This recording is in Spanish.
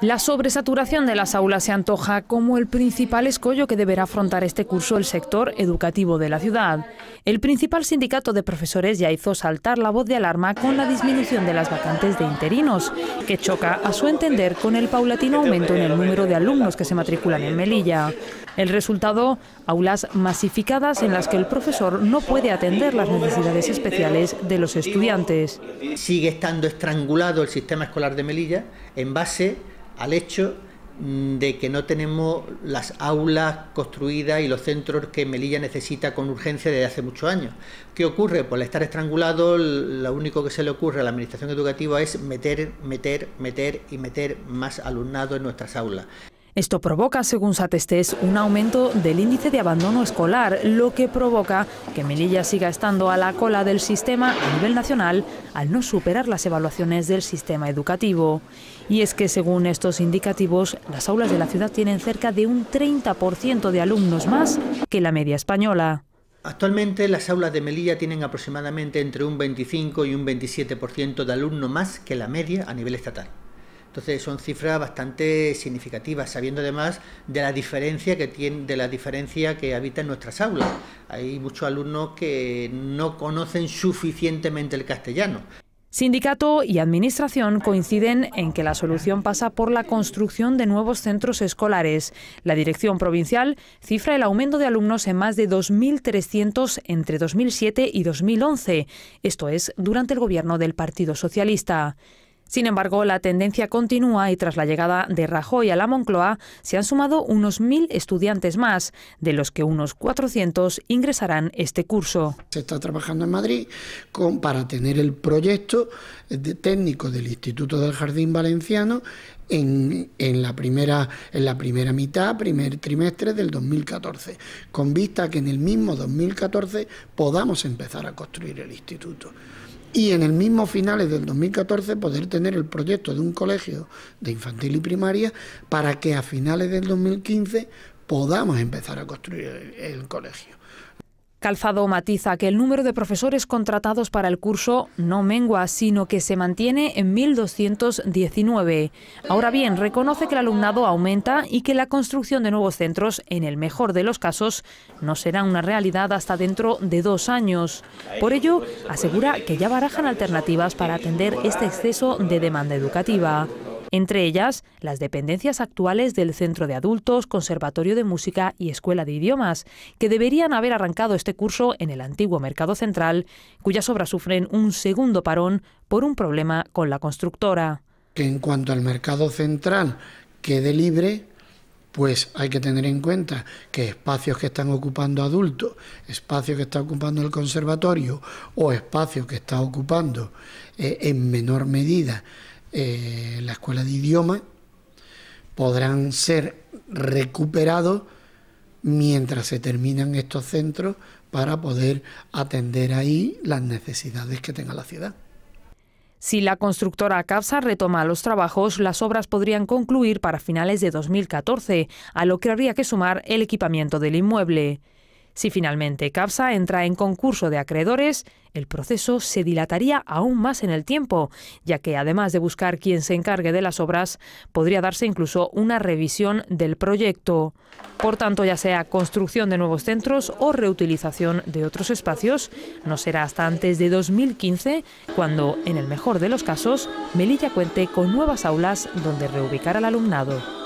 La sobresaturación de las aulas se antoja como el principal escollo que deberá afrontar este curso el sector educativo de la ciudad. El principal sindicato de profesores ya hizo saltar la voz de alarma con la disminución de las vacantes de interinos, que choca, a su entender, con el paulatino aumento en el número de alumnos que se matriculan en Melilla. El resultado, aulas masificadas en las que el profesor no puede atender las necesidades especiales de los estudiantes. Sigue estando estrangulado el sistema escolar de Melilla en base al hecho mm, de que no tenemos las aulas construidas y los centros que Melilla necesita con urgencia desde hace muchos años. ¿Qué ocurre? Por estar estrangulado, lo único que se le ocurre a la Administración Educativa es meter, meter, meter y meter más alumnado en nuestras aulas. Esto provoca, según Satestes, un aumento del índice de abandono escolar, lo que provoca que Melilla siga estando a la cola del sistema a nivel nacional al no superar las evaluaciones del sistema educativo. Y es que, según estos indicativos, las aulas de la ciudad tienen cerca de un 30% de alumnos más que la media española. Actualmente las aulas de Melilla tienen aproximadamente entre un 25 y un 27% de alumnos más que la media a nivel estatal. Entonces son cifras bastante significativas, sabiendo además de la diferencia que tiene, de la diferencia que habita en nuestras aulas. Hay muchos alumnos que no conocen suficientemente el castellano. Sindicato y Administración coinciden en que la solución pasa por la construcción de nuevos centros escolares. La Dirección Provincial cifra el aumento de alumnos en más de 2.300 entre 2007 y 2011, esto es, durante el gobierno del Partido Socialista. Sin embargo, la tendencia continúa y tras la llegada de Rajoy a la Moncloa se han sumado unos mil estudiantes más, de los que unos 400 ingresarán este curso. Se está trabajando en Madrid para tener el proyecto técnico del Instituto del Jardín Valenciano en, la primera, en la primera mitad, primer trimestre del 2014, con vista a que en el mismo 2014 podamos empezar a construir el instituto y en el mismo finales del 2014 poder tener el proyecto de un colegio de infantil y primaria para que a finales del 2015 podamos empezar a construir el, el colegio. Calzado matiza que el número de profesores contratados para el curso no mengua, sino que se mantiene en 1.219. Ahora bien, reconoce que el alumnado aumenta y que la construcción de nuevos centros, en el mejor de los casos, no será una realidad hasta dentro de dos años. Por ello, asegura que ya barajan alternativas para atender este exceso de demanda educativa entre ellas las dependencias actuales del Centro de Adultos, Conservatorio de Música y Escuela de Idiomas, que deberían haber arrancado este curso en el antiguo Mercado Central, cuyas obras sufren un segundo parón por un problema con la constructora. Que en cuanto al Mercado Central quede libre, pues hay que tener en cuenta que espacios que están ocupando adultos, espacios que está ocupando el conservatorio o espacios que está ocupando eh, en menor medida eh, la escuela de idioma podrán ser recuperados mientras se terminan estos centros para poder atender ahí las necesidades que tenga la ciudad. Si la constructora CAPSA retoma los trabajos, las obras podrían concluir para finales de 2014, a lo que habría que sumar el equipamiento del inmueble. Si finalmente CAPSA entra en concurso de acreedores, el proceso se dilataría aún más en el tiempo, ya que además de buscar quien se encargue de las obras, podría darse incluso una revisión del proyecto. Por tanto, ya sea construcción de nuevos centros o reutilización de otros espacios, no será hasta antes de 2015 cuando, en el mejor de los casos, Melilla cuente con nuevas aulas donde reubicar al alumnado.